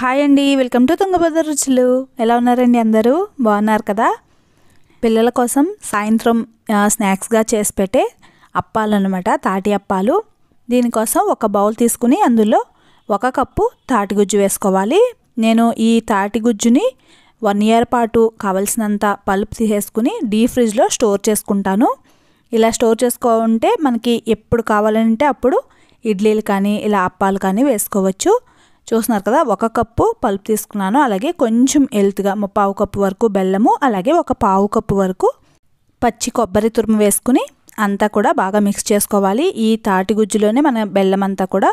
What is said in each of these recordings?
hi అండి welcome to Tungabhadra రుచులు ఎలా ఉన్నారండి అందరూ బాగున్నారు కదా పిల్లల కోసం సాయంత్రం స్నాక్స్గా చేసి పెట్టే అప్పాలు అనమాట తాటి అప్పాలు దీనికోసం ఒక బౌల్ తీసుకుని అందులో ఒక కప్పు తాటి గుజ్జు వేసుకోవాలి నేను ఈ తాటి గుజ్జుని వన్ ఇయర్ పాటు కావలసినంత పల్ప్ తీసేసుకుని డీ ఫ్రిడ్జ్లో స్టోర్ చేసుకుంటాను ఇలా స్టోర్ చేసుకో మనకి ఎప్పుడు కావాలంటే అప్పుడు ఇడ్లీలు కానీ ఇలా అప్పాలు కానీ వేసుకోవచ్చు చూస్తున్నారు కదా ఒక కప్పు పల్పు తీసుకున్నాను అలాగే కొంచెం ఎల్త్గా పావు కప్పు వరకు బెల్లము అలాగే ఒక పావు కప్పు వరకు పచ్చి కొబ్బరి తురుము వేసుకుని అంతా కూడా బాగా మిక్స్ చేసుకోవాలి ఈ తాటి గుజ్జులోనే మన బెల్లం అంతా కూడా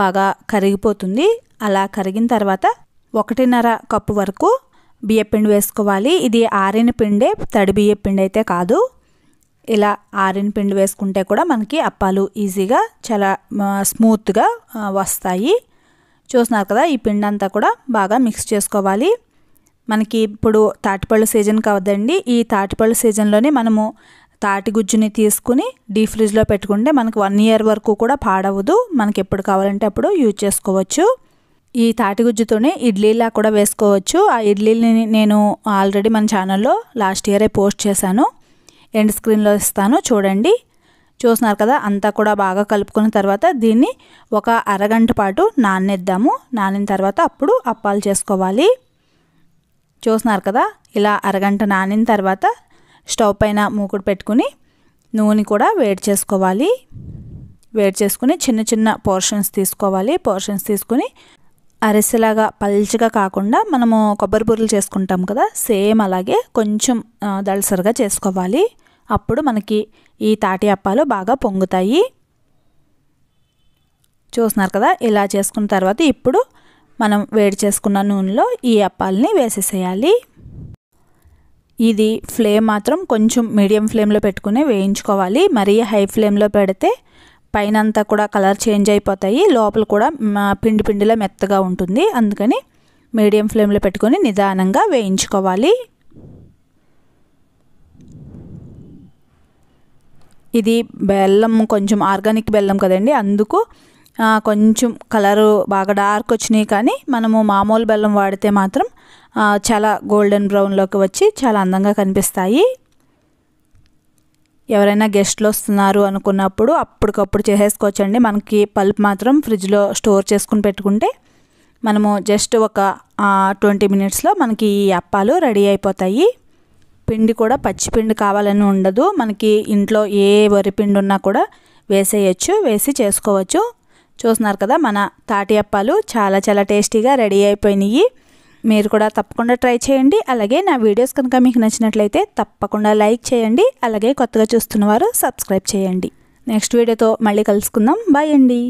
బాగా కరిగిపోతుంది అలా కరిగిన తర్వాత ఒకటిన్నర కప్పు వరకు బియ్యపిండి వేసుకోవాలి ఇది ఆరిన పిండే తడి బియ్యపిండి అయితే కాదు ఇలా ఆరిన పిండి వేసుకుంటే కూడా మనకి అప్పాలు ఈజీగా చాలా స్మూత్గా వస్తాయి చూస్తున్నారు కదా ఈ పిండి అంతా కూడా బాగా మిక్స్ చేసుకోవాలి మనకి ఇప్పుడు తాటిపళ్ళు సీజన్ కావద్దండి ఈ తాటిపళ్ళు సీజన్లోనే మనము తాటి గుజ్జుని తీసుకుని డీ ఫ్రిడ్జ్లో పెట్టుకుంటే మనకు వన్ ఇయర్ వరకు కూడా పాడవదు మనకి ఎప్పుడు కావాలంటే అప్పుడు యూజ్ చేసుకోవచ్చు ఈ తాటి గుజ్జుతోనే ఇడ్లీలా కూడా వేసుకోవచ్చు ఆ ఇడ్లీని నేను ఆల్రెడీ మన ఛానల్లో లాస్ట్ ఇయరే పోస్ట్ చేశాను ఎండ్ స్క్రీన్లో ఇస్తాను చూడండి చూస్తున్నారు కదా అంతా కూడా బాగా కలుపుకున్న తర్వాత దీన్ని ఒక అరగంట పాటు నానేద్దాము నానిన తర్వాత అప్పుడు అప్పాలు చేసుకోవాలి చూస్తున్నారు కదా ఇలా అరగంట నానిన తర్వాత స్టవ్ పైన మూకుడు పెట్టుకుని నూనె కూడా వేడి చేసుకోవాలి వేడి చేసుకుని చిన్న చిన్న పోర్షన్స్ తీసుకోవాలి పోర్షన్స్ తీసుకుని అరిసెలాగా పల్చగా కాకుండా మనము కొబ్బరి బుర్రలు చేసుకుంటాం కదా సేమ్ అలాగే కొంచెం దళసరిగా చేసుకోవాలి అప్పుడు మనకి ఈ తాటి అప్పాలు బాగా పొంగుతాయి చూస్తున్నారు కదా ఇలా చేసుకున్న తర్వాత ఇప్పుడు మనం వేడి చేసుకున్న నూనెలో ఈ అప్పాలని వేసేసేయాలి ఇది ఫ్లేమ్ మాత్రం కొంచెం మీడియం ఫ్లేమ్లో పెట్టుకుని వేయించుకోవాలి మరీ హై ఫ్లేమ్లో పెడితే పైన అంతా కూడా కలర్ చేంజ్ అయిపోతాయి లోపల కూడా పిండి పిండిలో మెత్తగా ఉంటుంది అందుకని మీడియం ఫ్లేమ్లో పెట్టుకొని నిదానంగా వేయించుకోవాలి ఇది బెల్లం కొంచెం ఆర్గానిక్ బెల్లం కదండి అందుకు కొంచెం కలరు బాగా డార్క్ వచ్చినాయి కానీ మనము మామూలు బెల్లం వాడితే మాత్రం చాలా గోల్డెన్ బ్రౌన్లోకి వచ్చి చాలా అందంగా కనిపిస్తాయి ఎవరైనా గెస్ట్లు వస్తున్నారు అనుకున్నప్పుడు అప్పటికప్పుడు చేసేసుకోవచ్చండి మనకి పల్ప్ మాత్రం ఫ్రిడ్జ్లో స్టోర్ చేసుకుని పెట్టుకుంటే మనము జస్ట్ ఒక ట్వంటీ మినిట్స్లో మనకి ఈ అప్పాలు రెడీ అయిపోతాయి పిండి కూడా పచ్చిపిండి కావాలని ఉండదు మనకి ఇంట్లో ఏ వరిపిండి ఉన్నా కూడా వేసేయచ్చు వేసి చేసుకోవచ్చు చూస్తున్నారు కదా మన తాటి అప్పాలు చాలా చాలా టేస్టీగా రెడీ అయిపోయినాయి మీరు కూడా తప్పకుండా ట్రై చేయండి అలాగే నా వీడియోస్ కనుక మీకు నచ్చినట్లయితే తప్పకుండా లైక్ చేయండి అలాగే కొత్తగా చూస్తున్నవారు సబ్స్క్రైబ్ చేయండి నెక్స్ట్ వీడియోతో మళ్ళీ కలుసుకుందాం బాయ్ అండి